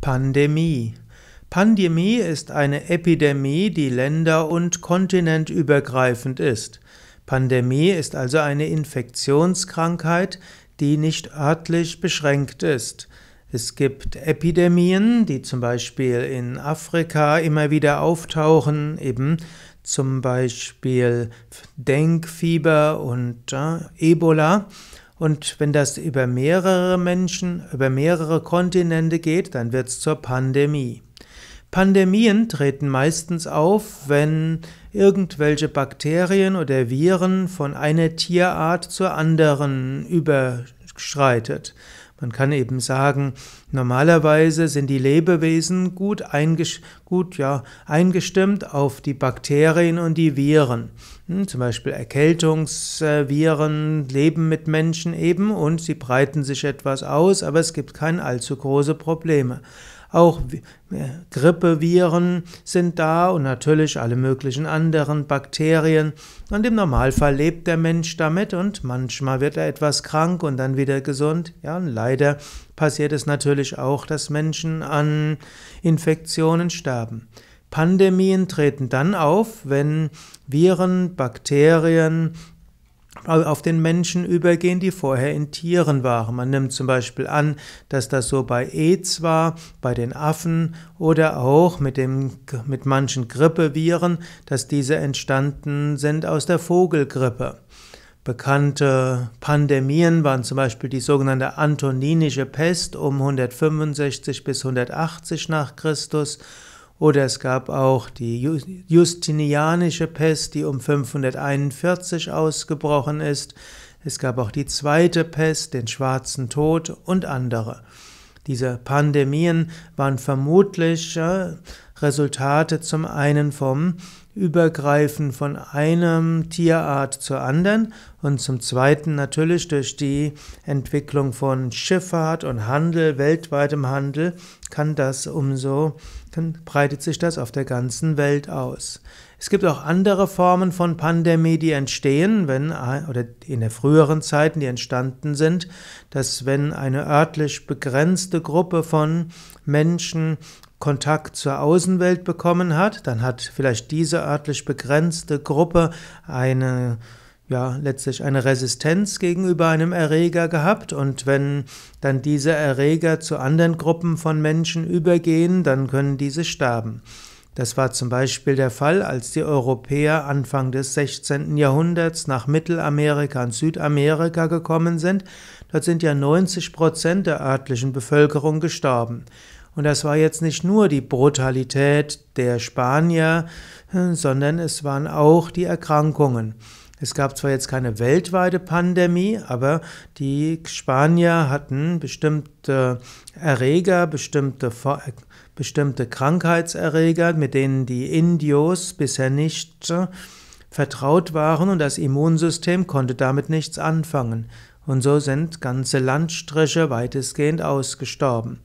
Pandemie. Pandemie ist eine Epidemie, die länder- und kontinentübergreifend ist. Pandemie ist also eine Infektionskrankheit, die nicht örtlich beschränkt ist. Es gibt Epidemien, die zum Beispiel in Afrika immer wieder auftauchen, eben zum Beispiel Denkfieber und äh, Ebola. Und wenn das über mehrere Menschen, über mehrere Kontinente geht, dann wird es zur Pandemie. Pandemien treten meistens auf, wenn irgendwelche Bakterien oder Viren von einer Tierart zur anderen überschreitet. Man kann eben sagen, normalerweise sind die Lebewesen gut, gut ja, eingestimmt auf die Bakterien und die Viren. Hm, zum Beispiel Erkältungsviren leben mit Menschen eben und sie breiten sich etwas aus, aber es gibt keine allzu große Probleme. Auch äh, Grippeviren sind da und natürlich alle möglichen anderen Bakterien. Und im Normalfall lebt der Mensch damit und manchmal wird er etwas krank und dann wieder gesund. Ja, und leider passiert es natürlich auch, dass Menschen an Infektionen sterben. Pandemien treten dann auf, wenn Viren, Bakterien, auf den Menschen übergehen, die vorher in Tieren waren. Man nimmt zum Beispiel an, dass das so bei AIDS war, bei den Affen oder auch mit, dem, mit manchen Grippeviren, dass diese entstanden sind aus der Vogelgrippe. Bekannte Pandemien waren zum Beispiel die sogenannte Antoninische Pest um 165 bis 180 nach Christus oder es gab auch die Justinianische Pest, die um 541 ausgebrochen ist. Es gab auch die zweite Pest, den schwarzen Tod und andere. Diese Pandemien waren vermutlich äh, Resultate zum einen vom Übergreifen von einem Tierart zur anderen und zum zweiten natürlich durch die Entwicklung von Schifffahrt und Handel, weltweitem Handel, kann das umso, kann, breitet sich das auf der ganzen Welt aus. Es gibt auch andere Formen von Pandemie, die entstehen, wenn, oder in der früheren Zeiten, die entstanden sind, dass wenn eine örtlich begrenzte Gruppe von Menschen Kontakt zur Außenwelt bekommen hat, dann hat vielleicht diese örtlich begrenzte Gruppe eine ja, letztlich eine Resistenz gegenüber einem Erreger gehabt und wenn dann diese Erreger zu anderen Gruppen von Menschen übergehen, dann können diese sterben. Das war zum Beispiel der Fall, als die Europäer Anfang des 16. Jahrhunderts nach Mittelamerika und Südamerika gekommen sind. Dort sind ja 90 Prozent der örtlichen Bevölkerung gestorben. Und das war jetzt nicht nur die Brutalität der Spanier, sondern es waren auch die Erkrankungen. Es gab zwar jetzt keine weltweite Pandemie, aber die Spanier hatten bestimmte Erreger, bestimmte, bestimmte Krankheitserreger, mit denen die Indios bisher nicht äh, vertraut waren und das Immunsystem konnte damit nichts anfangen. Und so sind ganze Landstriche weitestgehend ausgestorben.